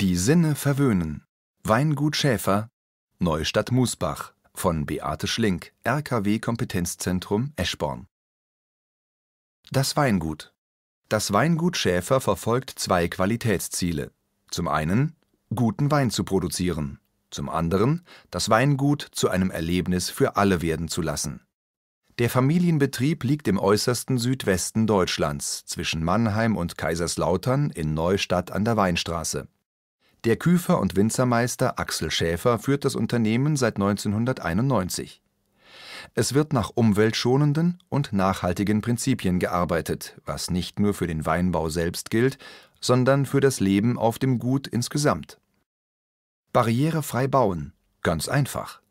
Die Sinne verwöhnen. Weingut Schäfer, Neustadt Musbach von Beate Schlink, RKW Kompetenzzentrum Eschborn. Das Weingut. Das Weingut Schäfer verfolgt zwei Qualitätsziele. Zum einen, guten Wein zu produzieren. Zum anderen, das Weingut zu einem Erlebnis für alle werden zu lassen. Der Familienbetrieb liegt im äußersten Südwesten Deutschlands, zwischen Mannheim und Kaiserslautern in Neustadt an der Weinstraße. Der Küfer und Winzermeister Axel Schäfer führt das Unternehmen seit 1991. Es wird nach umweltschonenden und nachhaltigen Prinzipien gearbeitet, was nicht nur für den Weinbau selbst gilt, sondern für das Leben auf dem Gut insgesamt. Barrierefrei bauen – ganz einfach.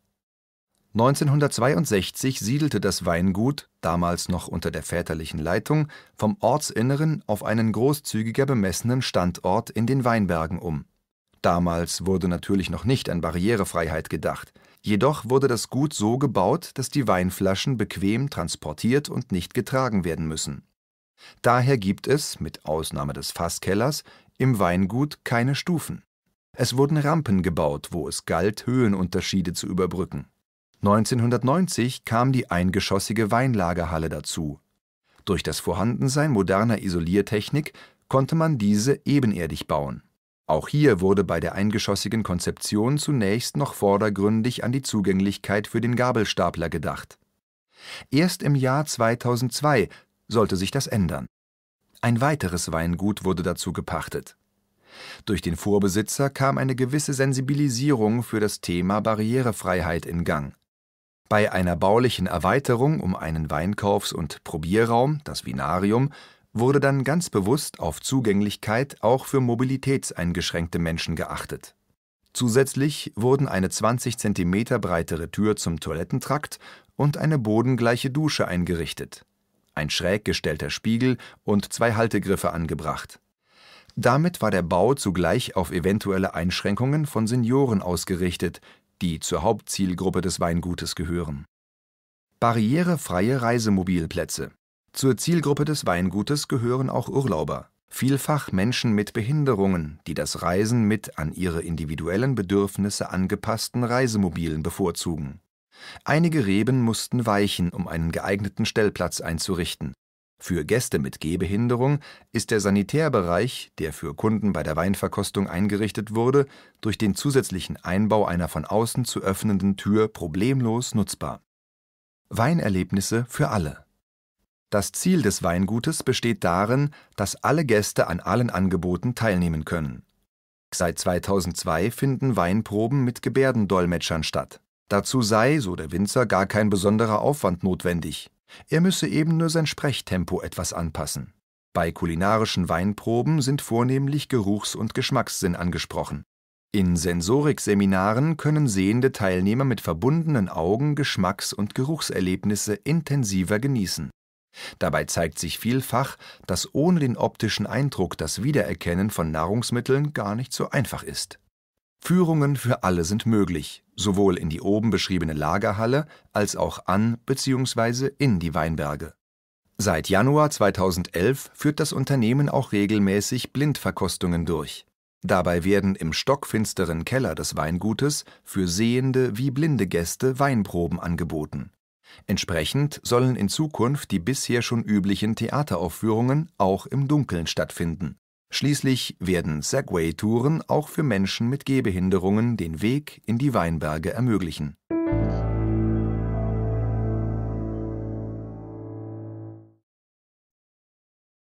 1962 siedelte das Weingut, damals noch unter der väterlichen Leitung, vom Ortsinneren auf einen großzügiger bemessenen Standort in den Weinbergen um Damals wurde natürlich noch nicht an Barrierefreiheit gedacht. Jedoch wurde das Gut so gebaut, dass die Weinflaschen bequem transportiert und nicht getragen werden müssen. Daher gibt es, mit Ausnahme des Fasskellers, im Weingut keine Stufen. Es wurden Rampen gebaut, wo es galt, Höhenunterschiede zu überbrücken. 1990 kam die eingeschossige Weinlagerhalle dazu. Durch das Vorhandensein moderner Isoliertechnik konnte man diese ebenerdig bauen auch hier wurde bei der eingeschossigen Konzeption zunächst noch vordergründig an die Zugänglichkeit für den Gabelstapler gedacht. Erst im Jahr 2002 sollte sich das ändern. Ein weiteres Weingut wurde dazu gepachtet. Durch den Vorbesitzer kam eine gewisse Sensibilisierung für das Thema Barrierefreiheit in Gang. Bei einer baulichen Erweiterung um einen Weinkaufs- und Probierraum, das Vinarium, wurde dann ganz bewusst auf Zugänglichkeit auch für mobilitätseingeschränkte Menschen geachtet. Zusätzlich wurden eine 20 cm breitere Tür zum Toilettentrakt und eine bodengleiche Dusche eingerichtet, ein schräg gestellter Spiegel und zwei Haltegriffe angebracht. Damit war der Bau zugleich auf eventuelle Einschränkungen von Senioren ausgerichtet, die zur Hauptzielgruppe des Weingutes gehören. Barrierefreie Reisemobilplätze zur Zielgruppe des Weingutes gehören auch Urlauber, vielfach Menschen mit Behinderungen, die das Reisen mit an ihre individuellen Bedürfnisse angepassten Reisemobilen bevorzugen. Einige Reben mussten weichen, um einen geeigneten Stellplatz einzurichten. Für Gäste mit Gehbehinderung ist der Sanitärbereich, der für Kunden bei der Weinverkostung eingerichtet wurde, durch den zusätzlichen Einbau einer von außen zu öffnenden Tür problemlos nutzbar. Weinerlebnisse für alle das Ziel des Weingutes besteht darin, dass alle Gäste an allen Angeboten teilnehmen können. Seit 2002 finden Weinproben mit Gebärdendolmetschern statt. Dazu sei, so der Winzer, gar kein besonderer Aufwand notwendig. Er müsse eben nur sein Sprechtempo etwas anpassen. Bei kulinarischen Weinproben sind vornehmlich Geruchs- und Geschmackssinn angesprochen. In Sensorikseminaren können sehende Teilnehmer mit verbundenen Augen Geschmacks- und Geruchserlebnisse intensiver genießen Dabei zeigt sich vielfach, dass ohne den optischen Eindruck das Wiedererkennen von Nahrungsmitteln gar nicht so einfach ist. Führungen für alle sind möglich, sowohl in die oben beschriebene Lagerhalle als auch an bzw. in die Weinberge. Seit Januar 2011 führt das Unternehmen auch regelmäßig Blindverkostungen durch. Dabei werden im stockfinsteren Keller des Weingutes für sehende wie blinde Gäste Weinproben angeboten Entsprechend sollen in Zukunft die bisher schon üblichen Theateraufführungen auch im Dunkeln stattfinden. Schließlich werden Segway-Touren auch für Menschen mit Gehbehinderungen den Weg in die Weinberge ermöglichen